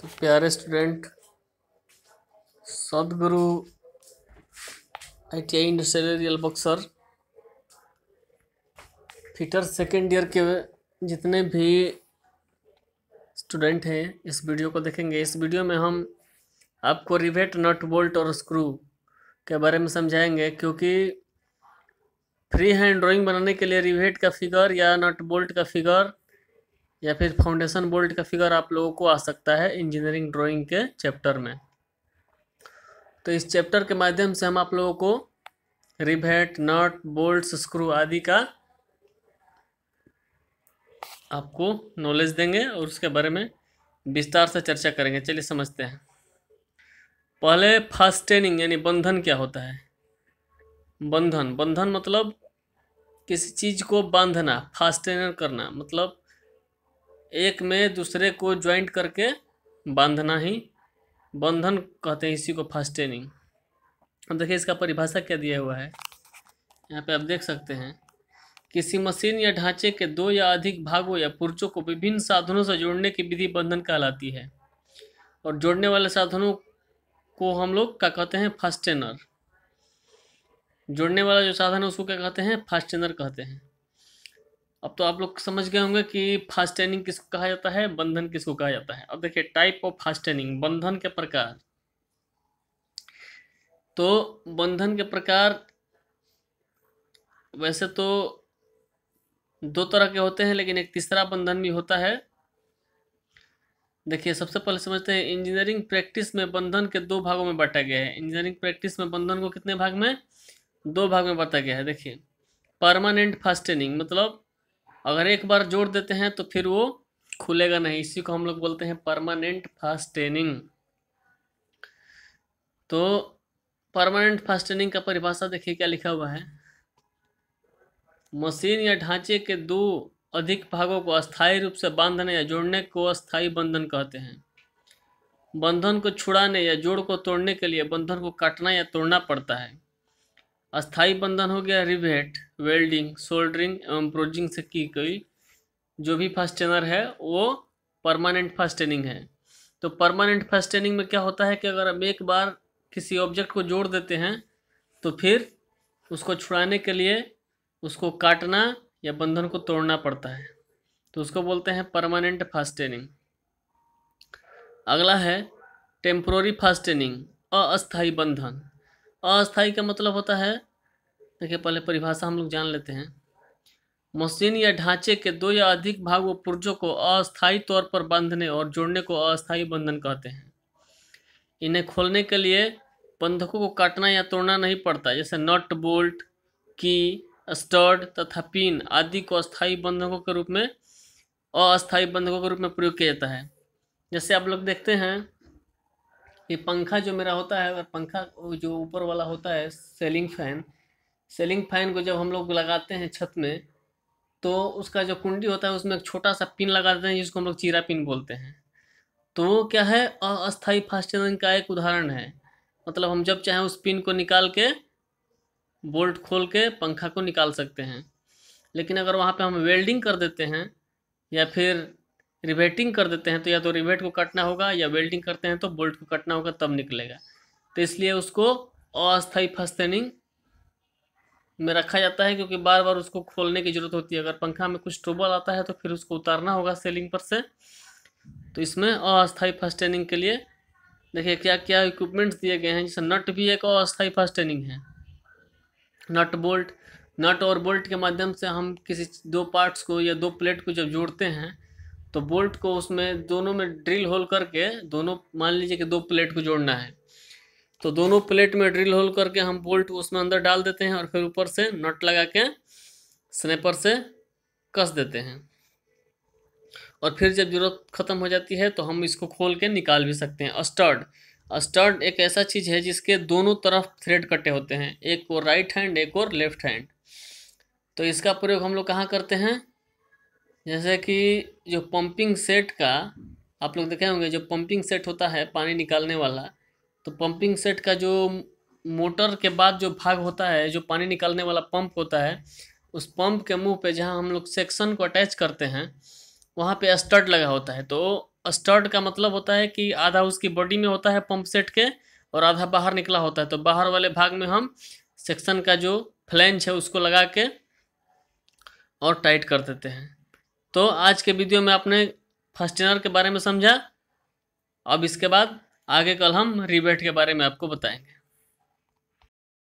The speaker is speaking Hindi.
तो प्यारे student Sadguru I T I industrial रियल बक्सर फीटर सेकेंड ईयर के जितने भी स्टूडेंट हैं इस वीडियो को देखेंगे इस वीडियो में हम आपको रिवेट नट बोल्ट और स्क्रू के बारे में समझाएंगे क्योंकि फ्री हैंड ड्राइंग बनाने के लिए रिवेट का फिगर या नट बोल्ट का फिगर या फिर फाउंडेशन बोल्ट का फिगर आप लोगों को आ सकता है इंजीनियरिंग ड्राइंग के चैप्टर में तो इस चैप्टर के माध्यम से हम आप लोगों को रिभेट नट बोल्ट स्क्रू आदि का आपको नॉलेज देंगे और उसके बारे में विस्तार से चर्चा करेंगे चलिए समझते हैं पहले फास्टेनिंग यानी बंधन क्या होता है बंधन बंधन मतलब किसी चीज़ को बांधना फास्टेनर करना मतलब एक में दूसरे को ज्वाइंट करके बांधना ही बंधन कहते हैं इसी को फास्टेनिंग अब देखिए इसका परिभाषा क्या दिया हुआ है यहाँ पे आप देख सकते हैं किसी मशीन या ढांचे के दो या अधिक भागों या पुर्जों को विभिन्न साधनों से जोड़ने की विधि बंधन कहलाती है और जोड़ने वाले साधनों को हम लोग क्या कहते हैं फास्टेनर जोड़ने वाला जो साधन है उसको क्या कहते हैं फास्टेनर कहते हैं अब तो आप लोग समझ गए होंगे कि फास्टेनिंग किसको कहा जाता है बंधन किसको कहा जाता है अब देखिए टाइप ऑफ फास्टेनिंग बंधन के प्रकार तो बंधन के प्रकार वैसे तो दो तरह के होते हैं लेकिन एक तीसरा बंधन भी होता है देखिए सबसे पहले समझते हैं इंजीनियरिंग प्रैक्टिस में बंधन के दो भागों में बांटा गया है इंजीनियरिंग प्रैक्टिस में बंधन को कितने भाग में दो भाग में बांटा गया है देखिए परमानेंट फास्टेनिंग मतलब अगर एक बार जोड़ देते हैं तो फिर वो खुलेगा नहीं इसी को हम लोग बोलते हैं परमानेंट फास्टेनिंग तो परमानेंट फास्टेनिंग का परिभाषा देखिए क्या लिखा हुआ है मशीन या ढांचे के दो अधिक भागों को अस्थायी रूप से बांधने या जोड़ने को अस्थायी बंधन कहते हैं बंधन को छुड़ाने या जोड़ को तोड़ने के लिए बंधन को काटना या तोड़ना पड़ता है अस्थाई बंधन हो गया रिवेट वेल्डिंग सोल्डरिंग एवं प्रोजिंग से की गई जो भी फास्टेनर है वो परमानेंट फास्टेनिंग है तो परमानेंट फास्टेनिंग में क्या होता है कि अगर हम एक बार किसी ऑब्जेक्ट को जोड़ देते हैं तो फिर उसको छुड़ाने के लिए उसको काटना या बंधन को तोड़ना पड़ता है तो उसको बोलते हैं परमानेंट फास्टेनिंग अगला है टेम्प्रोरी फास्टेनिंग अस्थाई बंधन अस्थाई का मतलब होता है देखिए पहले परिभाषा हम लोग जान लेते हैं मशीन या ढांचे के दो या अधिक भाग व पुर्जों को अस्थायी तौर पर बांधने और जोड़ने को अस्थायी बंधन कहते हैं इन्हें खोलने के लिए बंधकों को काटना या तोड़ना नहीं पड़ता जैसे नट बोल्ट की स्टड तथा पिन आदि को अस्थायी बंधकों के रूप में अस्थायी बंधकों के रूप में प्रयोग किया जाता है जैसे आप लोग देखते हैं ये पंखा जो मेरा होता है और पंखा जो ऊपर वाला होता है सेलिंग फैन सेलिंग फैन को जब हम लोग लगाते हैं छत में तो उसका जो कुंडी होता है उसमें एक छोटा सा पिन लगा देते हैं जिसको हम लोग चीरा पिन बोलते हैं तो वो क्या है अस्थाई फास्टनिंग का एक उदाहरण है मतलब हम जब चाहें उस पिन को निकाल के बोल्ट खोल के पंखा को निकाल सकते हैं लेकिन अगर वहाँ पे हम वेल्डिंग कर देते हैं या फिर रिवेटिंग कर देते हैं तो या तो रिवेट को कटना होगा या वेल्डिंग करते हैं तो बोल्ट को कटना होगा तब निकलेगा तो इसलिए उसको अस्थायी फस्तेनिंग में रखा जाता है क्योंकि बार बार उसको खोलने की ज़रूरत होती है अगर पंखा में कुछ ट्रोबल आता है तो फिर उसको उतारना होगा सेलिंग पर से तो इसमें अस्थायी फस्टेनिंग के लिए देखिए क्या क्या इक्विपमेंट्स दिए गए हैं जैसे नट भी एक अस्थायी फस्टेनिंग है नट बोल्ट नट और बोल्ट के माध्यम से हम किसी दो पार्ट्स को या दो प्लेट को जब जोड़ते हैं तो बोल्ट को उसमें दोनों में ड्रिल होल करके दोनों मान लीजिए कि दो प्लेट को जोड़ना है तो दोनों प्लेट में ड्रिल होल करके हम बोल्ट उसमें अंदर डाल देते हैं और फिर ऊपर से नट लगा के स्नेपर से कस देते हैं और फिर जब ज़रूरत ख़त्म हो जाती है तो हम इसको खोल के निकाल भी सकते हैं अस्टर्ड अस्टर्ड एक ऐसा चीज़ है जिसके दोनों तरफ थ्रेड कटे होते हैं एक और राइट हैंड एक और लेफ्ट हैंड तो इसका प्रयोग हम लोग कहाँ करते हैं जैसे कि जो पंपिंग सेट का आप लोग देखे होंगे जो पंपिंग सेट होता है पानी निकालने वाला तो पंपिंग सेट का जो मोटर के बाद जो भाग होता है जो पानी निकालने वाला पंप होता है उस पंप के मुंह पे जहां हम लोग सेक्शन को अटैच करते हैं वहां पे स्टर्ड लगा होता है तो स्टर्ड का मतलब होता है कि आधा उसकी बॉडी में होता है पंप सेट के और आधा बाहर निकला होता है तो बाहर वाले भाग में हम सेक्शन का जो फ्लेंच है उसको लगा के और टाइट कर देते हैं तो आज के वीडियो में आपने फर्स्ट इनर के बारे में समझा अब इसके बाद आगे कल हम रिबेट के बारे में आपको बताएंगे